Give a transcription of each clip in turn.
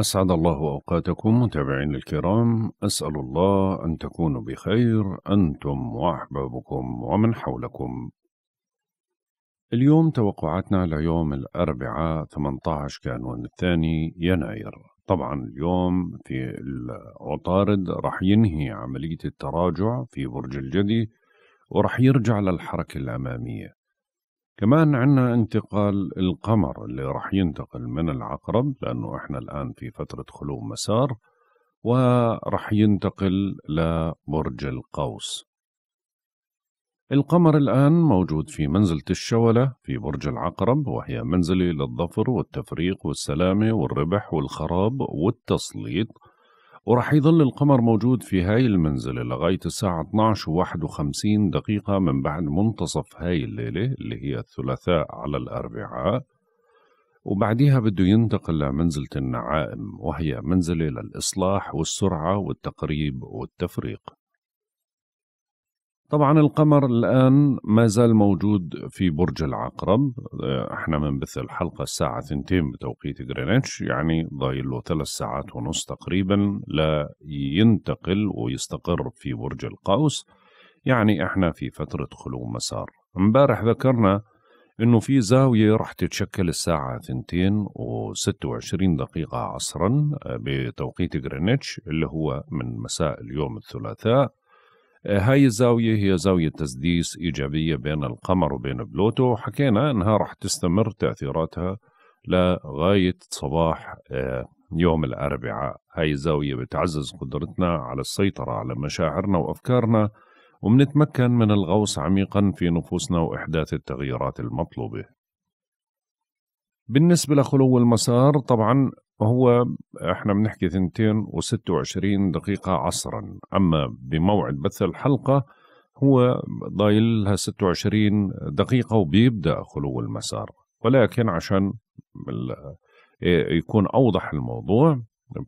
أسعد الله أوقاتكم متابعين الكرام أسأل الله أن تكونوا بخير أنتم وأحبابكم ومن حولكم اليوم توقعاتنا ليوم الأربعاء 18 كانون الثاني يناير طبعا اليوم في العطارد رح ينهي عملية التراجع في برج الجدي ورح يرجع للحركة الأمامية كمان عندنا انتقال القمر اللي راح ينتقل من العقرب لأنه إحنا الآن في فترة خلو مسار وراح ينتقل لبرج القوس القمر الآن موجود في منزلة الشولة في برج العقرب وهي منزلة للظفر والتفريق والسلامة والربح والخراب والتسليط وراح يظل القمر موجود في هاي المنزلة لغاية الساعة 12 و 51 دقيقة من بعد منتصف هاي الليلة اللي هي الثلاثاء على الأربعاء وبعديها بده ينتقل لمنزلة النعائم وهي منزلة للإصلاح والسرعة والتقريب والتفريق طبعا القمر الآن ما زال موجود في برج العقرب احنا بنبث الحلقة الساعة ثنتين بتوقيت غرينتش يعني ضايل له ثلاث ساعات ونص تقريبا لينتقل ويستقر في برج القوس يعني احنا في فترة خلو مسار امبارح ذكرنا انه في زاوية راح تتشكل الساعة ثنتين و26 دقيقة عصرا بتوقيت غرينتش اللي هو من مساء اليوم الثلاثاء هاي الزاوية هي زاوية تسديس إيجابية بين القمر وبين بلوتو حكينا أنها رح تستمر تأثيراتها لغاية صباح آه، يوم الأربعاء هاي الزاوية بتعزز قدرتنا على السيطرة على مشاعرنا وأفكارنا ومنتمكن من الغوص عميقا في نفوسنا وإحداث التغييرات المطلوبة بالنسبة لخلو المسار طبعا هو احنا بنحكي 226 دقيقة عصرا أما بموعد بث الحلقة هو ضايلها 26 دقيقة وبيبدأ خلو المسار ولكن عشان إيه يكون أوضح الموضوع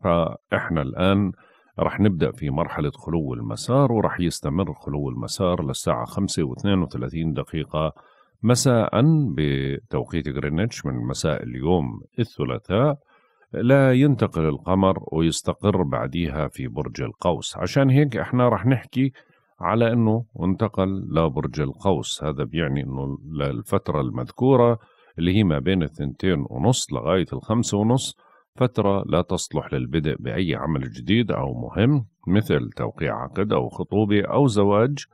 فإحنا الآن رح نبدأ في مرحلة خلو المسار ورح يستمر خلو المسار للساعة 5 و32 دقيقة مساء بتوقيت غرينتش من مساء اليوم الثلاثاء لا ينتقل القمر ويستقر بعديها في برج القوس عشان هيك احنا رح نحكي على انه انتقل لبرج القوس هذا بيعني انه للفترة المذكورة اللي هي ما بين الثنتين ونص لغاية الخمسة ونص فترة لا تصلح للبدء بأي عمل جديد أو مهم مثل توقيع عقد أو خطوبة أو زواج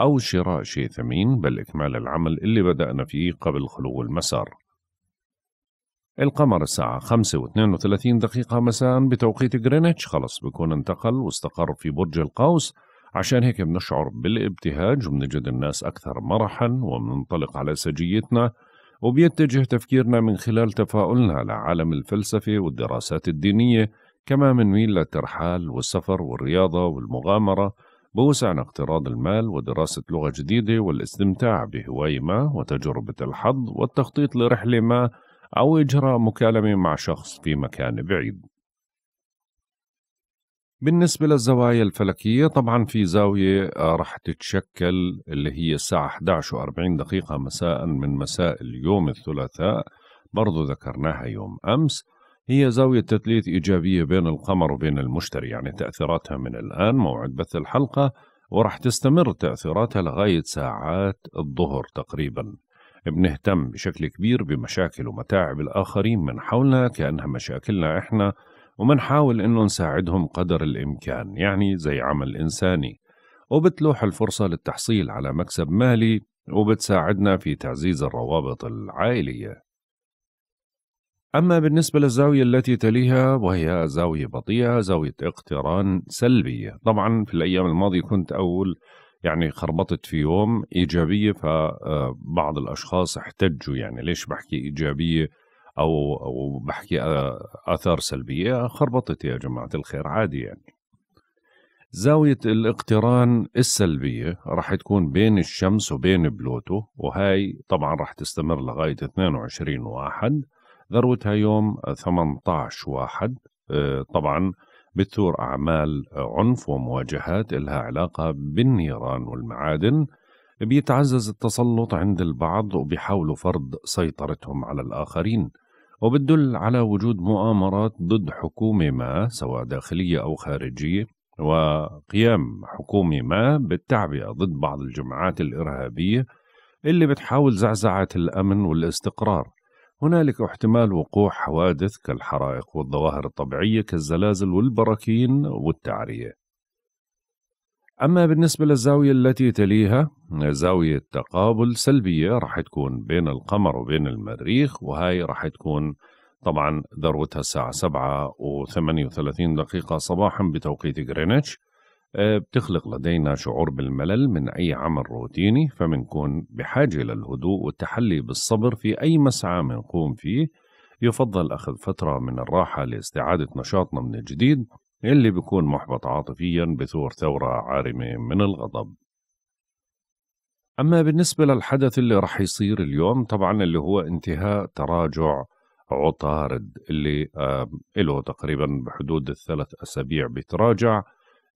أو شراء شيء ثمين بل إكمال العمل اللي بدأنا فيه قبل خلو المسار القمر الساعة 5 و32 دقيقة مساء بتوقيت جرينتش خلص بكون انتقل واستقر في برج القوس عشان هيك بنشعر بالابتهاج وبنجد الناس أكثر مرحا وبننطلق على سجيتنا وبيتجه تفكيرنا من خلال تفاؤلنا لعالم الفلسفة والدراسات الدينية كما منميل للترحال والسفر والرياضة والمغامرة بوسعنا اقتراض المال ودراسة لغة جديدة والاستمتاع بهواية ما وتجربة الحظ والتخطيط لرحلة ما أو إجراء مكالمة مع شخص في مكان بعيد بالنسبة للزوايا الفلكية طبعا في زاوية آه، رح تتشكل اللي هي الساعة 11 و40 دقيقة مساء من مساء اليوم الثلاثاء برضو ذكرناها يوم أمس هي زاوية تثليث إيجابية بين القمر وبين المشتري يعني تأثيراتها من الآن موعد بث الحلقة ورح تستمر تأثيراتها لغاية ساعات الظهر تقريبا بنهتم بشكل كبير بمشاكل ومتاعب الآخرين من حولنا كأنها مشاكلنا إحنا ومنحاول إنه نساعدهم قدر الإمكان يعني زي عمل إنساني وبتلوح الفرصة للتحصيل على مكسب مالي وبتساعدنا في تعزيز الروابط العائلية أما بالنسبة للزاوية التي تليها وهي زاوية بطيئة زاوية اقتران سلبية طبعا في الأيام الماضية كنت أقول يعني خربطت في يوم ايجابيه فبعض آه، الاشخاص احتجوا يعني ليش بحكي ايجابيه او او بحكي آه، اثار سلبيه خربطت يا جماعه الخير عادي يعني زاوية الاقتران السلبية راح تكون بين الشمس وبين بلوتو وهاي طبعا راح تستمر لغاية 22 واحد ذروتها يوم 18 واحد آه، طبعا بتثور أعمال عنف ومواجهات إلها علاقة بالنيران والمعادن بيتعزز التسلط عند البعض وبيحاولوا فرض سيطرتهم على الآخرين وبتدل على وجود مؤامرات ضد حكومة ما سواء داخلية أو خارجية وقيام حكومة ما بالتعبئة ضد بعض الجماعات الإرهابية اللي بتحاول زعزعة الأمن والاستقرار هنالك احتمال وقوع حوادث كالحرائق والظواهر الطبيعية كالزلازل والبراكين والتعرية أما بالنسبة للزاوية التي تليها زاوية تقابل سلبية راح تكون بين القمر وبين المريخ وهاي راح تكون طبعا ذروتها الساعة سبعة وثمانية وثلاثين دقيقة صباحا بتوقيت غرينتش آه، بتخلق لدينا شعور بالملل من أي عمل روتيني فمنكون بحاجة للهدوء والتحلي بالصبر في أي مسعى منقوم فيه يفضل أخذ فترة من الراحة لاستعادة نشاطنا من جديد اللي بيكون محبط عاطفيا بثور ثورة عارمة من الغضب أما بالنسبة للحدث اللي رح يصير اليوم طبعا اللي هو انتهاء تراجع عطارد اللي آه، له تقريبا بحدود الثلاث أسابيع بتراجع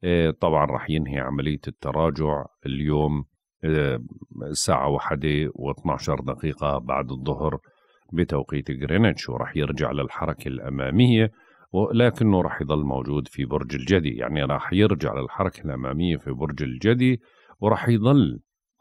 آه، طبعا راح ينهي عملية التراجع اليوم الساعة آه، واحدة و12 دقيقة بعد الظهر بتوقيت جرينتش وراح يرجع للحركة الأمامية ولكنه راح يظل موجود في برج الجدي يعني راح يرجع للحركة الأمامية في برج الجدي وراح يظل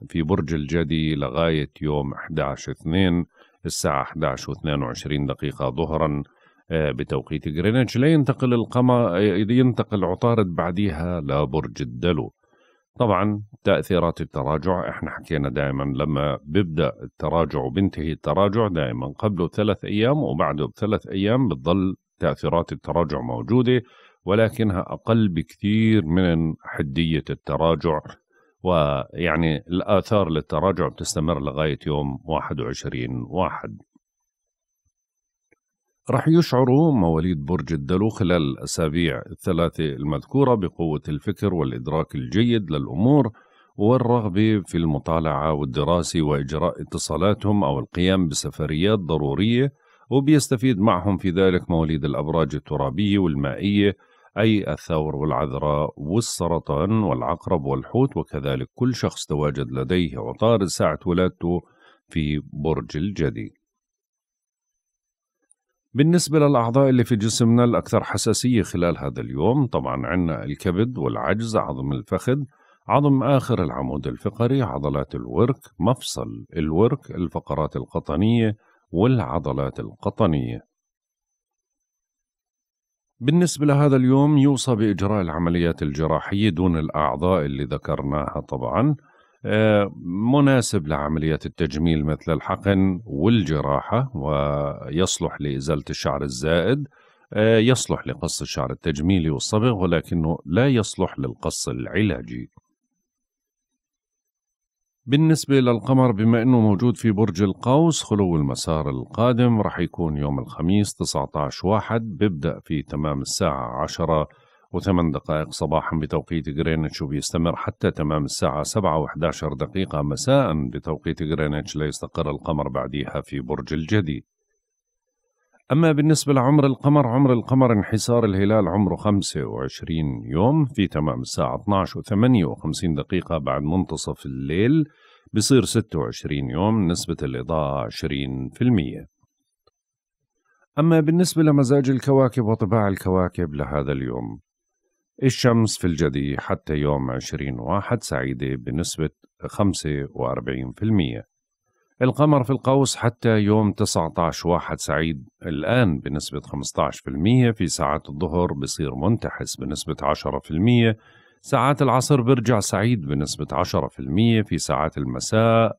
في برج الجدي لغاية يوم 11 2 الساعة 11 و22 دقيقة ظهرا آه، بتوقيت غرينتش لا ينتقل القمر آه، ينتقل عطارد بعديها لبرج الدلو طبعا تأثيرات التراجع احنا حكينا دائما لما بيبدأ التراجع وبينتهي التراجع دائما قبله ثلاث أيام وبعده بثلاث أيام بتظل تأثيرات التراجع موجودة ولكنها أقل بكثير من حدية التراجع ويعني الآثار للتراجع بتستمر لغاية يوم 21 واحد رح يشعر مواليد برج الدلو خلال الأسابيع الثلاثة المذكورة بقوة الفكر والإدراك الجيد للأمور والرغبة في المطالعة والدراسة وإجراء اتصالاتهم أو القيام بسفريات ضرورية وبيستفيد معهم في ذلك مواليد الأبراج الترابية والمائية أي الثور والعذراء والسرطان والعقرب والحوت وكذلك كل شخص تواجد لديه عطار ساعة ولادته في برج الجدي بالنسبة للأعضاء اللي في جسمنا الأكثر حساسية خلال هذا اليوم طبعا عندنا الكبد والعجز عظم الفخذ عظم آخر العمود الفقري عضلات الورك مفصل الورك الفقرات القطنية والعضلات القطنية بالنسبة لهذا اليوم يوصى بإجراء العمليات الجراحية دون الأعضاء اللي ذكرناها طبعاً مناسب لعملية التجميل مثل الحقن والجراحة ويصلح لإزالة الشعر الزائد آه، يصلح لقص الشعر التجميلي والصبغ ولكنه لا يصلح للقص العلاجي بالنسبة للقمر بما أنه موجود في برج القوس خلو المسار القادم رح يكون يوم الخميس 19 واحد بيبدأ في تمام الساعة 10 وثمان دقائق صباحا بتوقيت غرينتش وبيستمر حتى تمام الساعة سبعة وحداشر دقيقة مساء بتوقيت غرينتش ليستقر القمر بعديها في برج الجدي أما بالنسبة لعمر القمر عمر القمر انحسار الهلال عمره 25 يوم في تمام الساعة 12 و58 دقيقة بعد منتصف الليل بصير 26 يوم نسبة الإضاءة 20% أما بالنسبة لمزاج الكواكب وطباع الكواكب لهذا اليوم الشمس في الجدي حتى يوم عشرين واحد سعيدة بنسبة 45% القمر في القوس حتى يوم 19 واحد سعيد الآن بنسبة 15% في ساعات الظهر بصير منتحس بنسبة 10% ساعات العصر برجع سعيد بنسبة 10% في ساعات المساء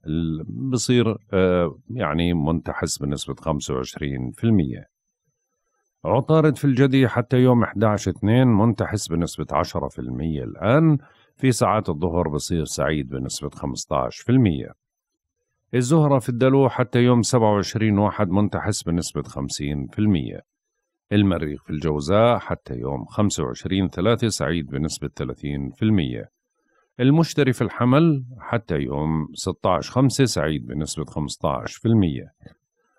بصير آه، يعني منتحس بنسبة 25% عطارد في الجدي حتى يوم 11/2 منتحس بنسبة 10% الآن في ساعات الظهر بصير سعيد بنسبة 15% الزهرة في الدلو حتى يوم 27 واحد منتحس بنسبة 50% المريخ في الجوزاء حتى يوم 25 3 سعيد بنسبة 30% المشتري في الحمل حتى يوم 16 5 سعيد بنسبة 15%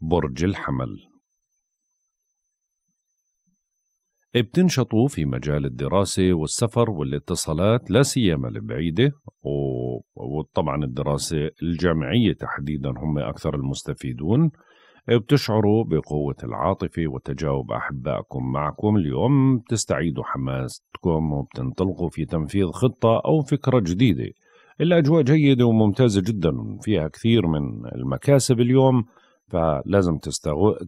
برج الحمل بتنشطوا في مجال الدراسة والسفر والاتصالات لا سيما البعيدة وطبعا الدراسة الجامعية تحديدا هم أكثر المستفيدون بتشعروا بقوة العاطفة وتجاوب أحبائكم معكم اليوم بتستعيدوا حماستكم وبتنطلقوا في تنفيذ خطة أو فكرة جديدة الأجواء جيدة وممتازة جدا فيها كثير من المكاسب اليوم فلازم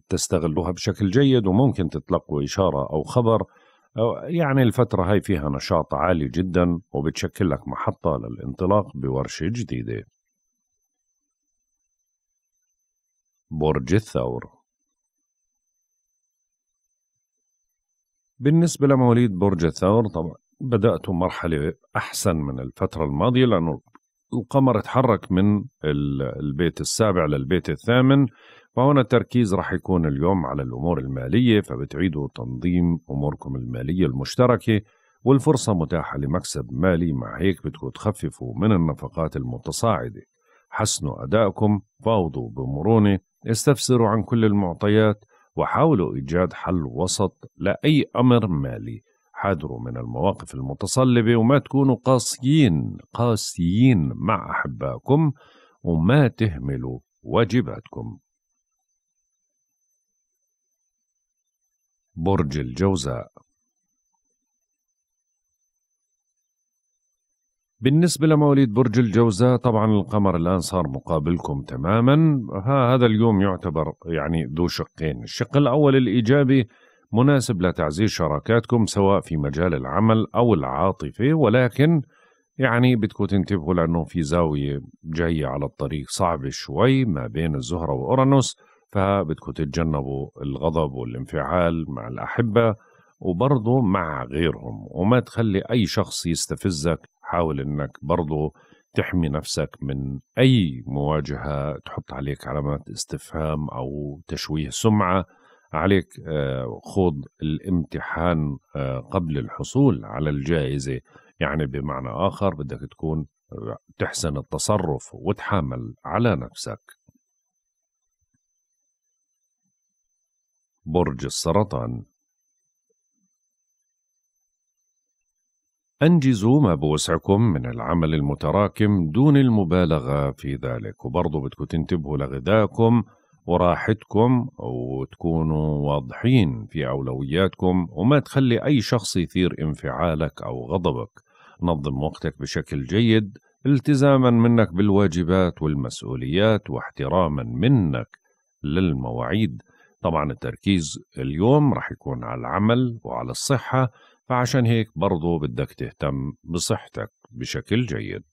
تستغلوها بشكل جيد وممكن تتلقوا إشارة أو خبر أو يعني الفترة هاي فيها نشاط عالي جدا وبتشكل لك محطة للانطلاق بورشة جديدة برج الثور بالنسبة لمواليد برج الثور طبعا بدأتوا مرحلة أحسن من الفترة الماضية لأنه القمر تحرك من البيت السابع للبيت الثامن فهنا التركيز راح يكون اليوم على الأمور المالية فبتعيدوا تنظيم أموركم المالية المشتركة والفرصة متاحة لمكسب مالي مع هيك بدكم تخففوا من النفقات المتصاعدة حسنوا أدائكم فاوضوا بمرونة استفسروا عن كل المعطيات وحاولوا إيجاد حل وسط لأي أمر مالي حذروا من المواقف المتصلبة وما تكونوا قاسيين قاسيين مع أحبائكم وما تهملوا واجباتكم برج الجوزاء بالنسبة لمواليد برج الجوزاء طبعا القمر الآن صار مقابلكم تماما ها هذا اليوم يعتبر يعني ذو شقين الشق الأول الإيجابي مناسب لتعزيز شراكاتكم سواء في مجال العمل أو العاطفة ولكن يعني بدكم تنتبهوا لأنه في زاوية جاية على الطريق صعبة شوي ما بين الزهرة وأورانوس فبدكم تتجنبوا الغضب والانفعال مع الأحبة وبرضه مع غيرهم وما تخلي أي شخص يستفزك حاول أنك برضه تحمي نفسك من أي مواجهة تحط عليك علامات استفهام أو تشويه سمعة عليك آه، خوض الامتحان آه، قبل الحصول على الجائزة يعني بمعنى آخر بدك تكون آه، تحسن التصرف وتحامل على نفسك برج السرطان أنجزوا ما بوسعكم من العمل المتراكم دون المبالغة في ذلك وبرضه بدكم تنتبهوا لغذائكم وراحتكم وتكونوا واضحين في أولوياتكم وما تخلي أي شخص يثير انفعالك أو غضبك نظم وقتك بشكل جيد التزاما منك بالواجبات والمسؤوليات واحتراما منك للمواعيد طبعا التركيز اليوم رح يكون على العمل وعلى الصحة فعشان هيك برضو بدك تهتم بصحتك بشكل جيد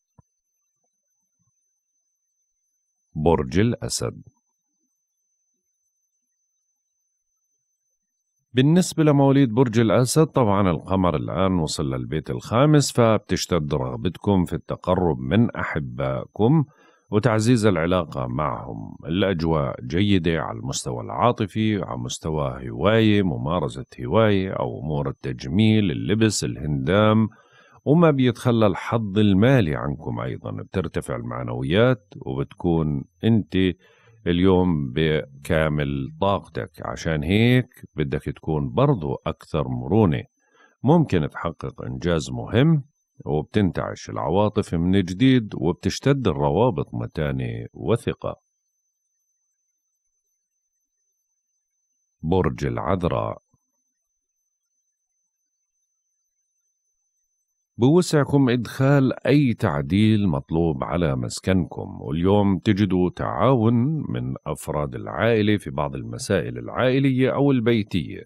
برج الأسد بالنسبة لمواليد برج الأسد طبعا القمر الآن وصل للبيت الخامس فبتشتد رغبتكم في التقرب من أحبائكم وتعزيز العلاقة معهم الأجواء جيدة على المستوى العاطفي على مستوى هواية ممارسة هواية أو أمور التجميل اللبس الهندام وما بيتخلى الحظ المالي عنكم أيضا بترتفع المعنويات وبتكون أنت اليوم بكامل طاقتك عشان هيك بدك تكون برضو أكثر مرونة ممكن تحقق إنجاز مهم وبتنتعش العواطف من جديد وبتشتد الروابط متانة وثقة برج العذراء بوسعكم إدخال أي تعديل مطلوب على مسكنكم واليوم تجدوا تعاون من أفراد العائلة في بعض المسائل العائلية أو البيتية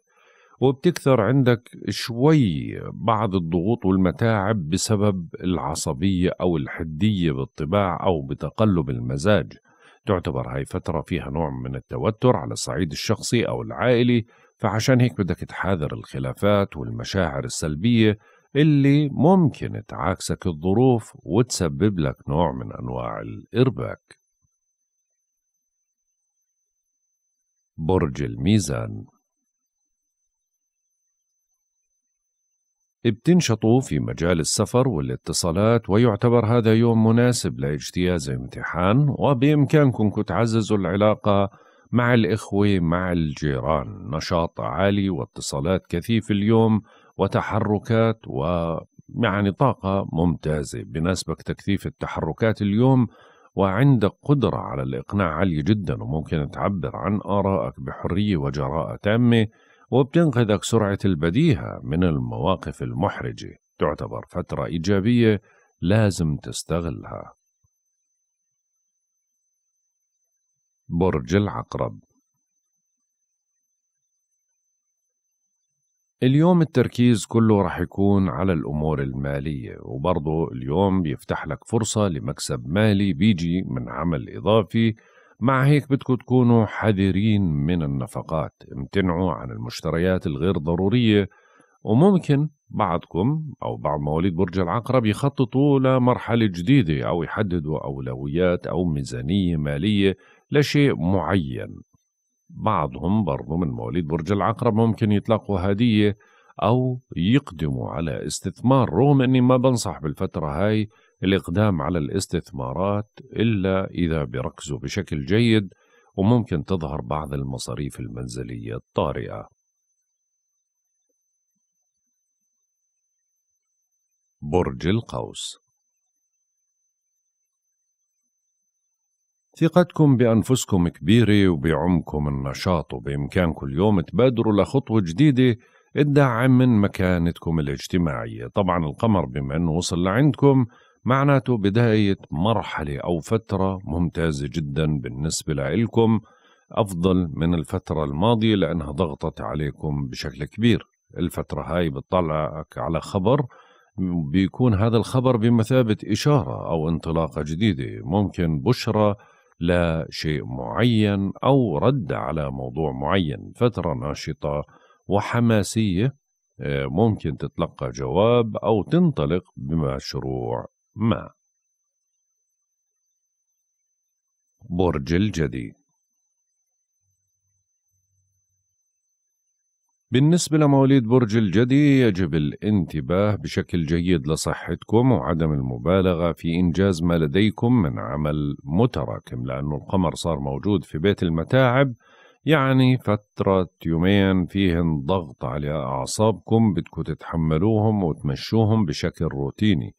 وبتكثر عندك شوي بعض الضغوط والمتاعب بسبب العصبية أو الحدية بالطباع أو بتقلب المزاج تعتبر هاي فترة فيها نوع من التوتر على الصعيد الشخصي أو العائلي فعشان هيك بدك تحاذر الخلافات والمشاعر السلبية اللي ممكن تعاكسك الظروف وتسبب لك نوع من أنواع الإرباك برج الميزان بتنشطوا في مجال السفر والاتصالات ويعتبر هذا يوم مناسب لاجتياز امتحان وبإمكانكم تعززوا العلاقة مع الإخوة مع الجيران نشاط عالي واتصالات كثيف اليوم وتحركات ويعني طاقة ممتازة بناسبك تكثيف التحركات اليوم وعندك قدرة على الإقناع عالية جدا وممكن تعبر عن آرائك بحرية وجراءة تامة وبتنقذك سرعة البديهة من المواقف المحرجة تعتبر فترة إيجابية لازم تستغلها برج العقرب اليوم التركيز كله رح يكون على الأمور المالية وبرضه اليوم بيفتح لك فرصة لمكسب مالي بيجي من عمل إضافي مع هيك بدكم تكونوا حذرين من النفقات امتنعوا عن المشتريات الغير ضرورية وممكن بعضكم أو بعض مواليد برج العقرب يخططوا لمرحلة جديدة أو يحددوا أولويات أو ميزانية مالية لشيء معين بعضهم برضو من مواليد برج العقرب ممكن يتلقوا هدية أو يقدموا على استثمار رغم أني ما بنصح بالفترة هاي الإقدام على الاستثمارات إلا إذا بركزوا بشكل جيد وممكن تظهر بعض المصاريف المنزلية الطارئة برج القوس ثقتكم بأنفسكم كبيرة وبعمكم النشاط وبإمكانكم يوم تبادروا لخطوة جديدة تدعم من مكانتكم الاجتماعية طبعا القمر بما أنه وصل لعندكم معناته بداية مرحلة أو فترة ممتازة جدا بالنسبة لإلكم أفضل من الفترة الماضية لأنها ضغطت عليكم بشكل كبير الفترة هاي بتطلعك على خبر بيكون هذا الخبر بمثابة إشارة أو انطلاقة جديدة ممكن بشرة لشيء معين أو رد على موضوع معين فترة ناشطة وحماسية آه، ممكن تتلقى جواب أو تنطلق بمشروع ما برج الجدي بالنسبة لمواليد برج الجدي يجب الانتباه بشكل جيد لصحتكم وعدم المبالغة في إنجاز ما لديكم من عمل متراكم لأنه القمر صار موجود في بيت المتاعب يعني فترة يومين فيهن ضغط على أعصابكم بدكم تتحملوهم وتمشوهم بشكل روتيني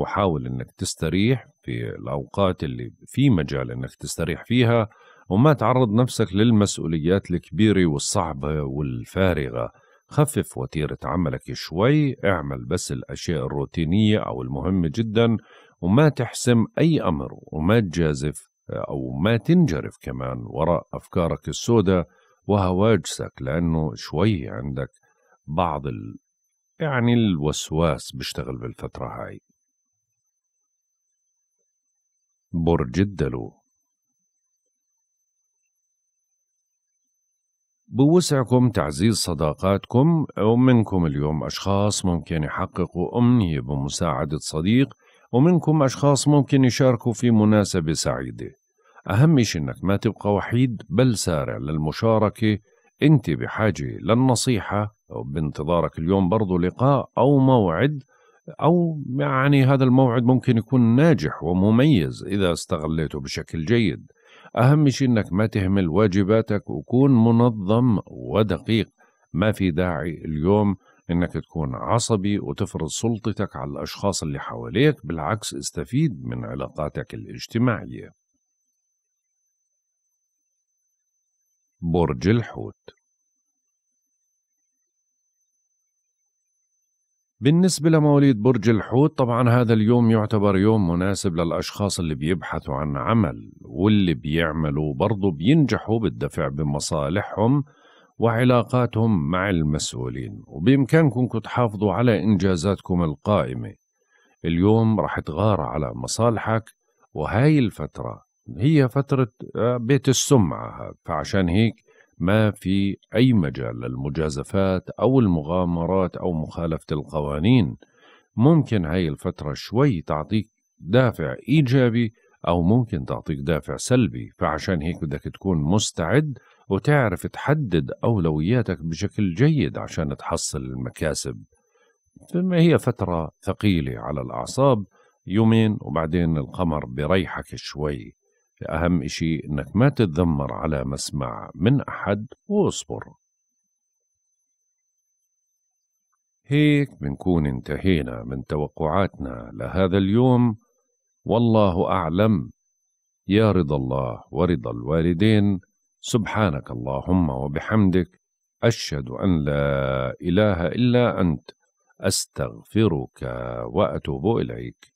وحاول أنك تستريح في الأوقات اللي في مجال أنك تستريح فيها وما تعرض نفسك للمسؤوليات الكبيرة والصعبة والفارغة خفف وتيرة عملك شوي اعمل بس الأشياء الروتينية أو المهمة جدا وما تحسم أي أمر وما تجازف آه، أو ما تنجرف كمان وراء أفكارك السوداء وهواجسك لأنه شوي عندك بعض ال... يعني الوسواس بيشتغل بالفترة هاي برج الدلو بوسعكم تعزيز صداقاتكم ومنكم اليوم أشخاص ممكن يحققوا أمنية بمساعدة صديق ومنكم أشخاص ممكن يشاركوا في مناسبة سعيدة أهم شيء أنك ما تبقى وحيد بل سارع للمشاركة أنت بحاجة للنصيحة بانتظارك اليوم برضو لقاء أو موعد أو يعني هذا الموعد ممكن يكون ناجح ومميز إذا استغليته بشكل جيد أهم شيء إنك ما تهمل واجباتك وكون منظم ودقيق ما في داعي اليوم إنك تكون عصبي وتفرض سلطتك على الأشخاص اللي حواليك بالعكس استفيد من علاقاتك الاجتماعية برج الحوت بالنسبة لمواليد برج الحوت طبعا هذا اليوم يعتبر يوم مناسب للأشخاص اللي بيبحثوا عن عمل واللي بيعملوا برضو بينجحوا بالدفع بمصالحهم وعلاقاتهم مع المسؤولين وبإمكانكم تحافظوا على إنجازاتكم القائمة اليوم رح تغار على مصالحك وهاي الفترة هي فترة آه، بيت السمعة فعشان هيك ما في أي مجال للمجازفات أو المغامرات أو مخالفة القوانين ممكن هاي الفترة شوي تعطيك دافع إيجابي أو ممكن تعطيك دافع سلبي فعشان هيك بدك تكون مستعد وتعرف تحدد أولوياتك بشكل جيد عشان تحصل المكاسب فما هي فترة ثقيلة على الأعصاب يومين وبعدين القمر بريحك شوي أهم إشي إنك ما تتذمر على مسمع من أحد واصبر هيك بنكون انتهينا من توقعاتنا لهذا اليوم والله أعلم يا رضا الله ورضا الوالدين سبحانك اللهم وبحمدك أشهد أن لا إله إلا أنت أستغفرك وأتوب إليك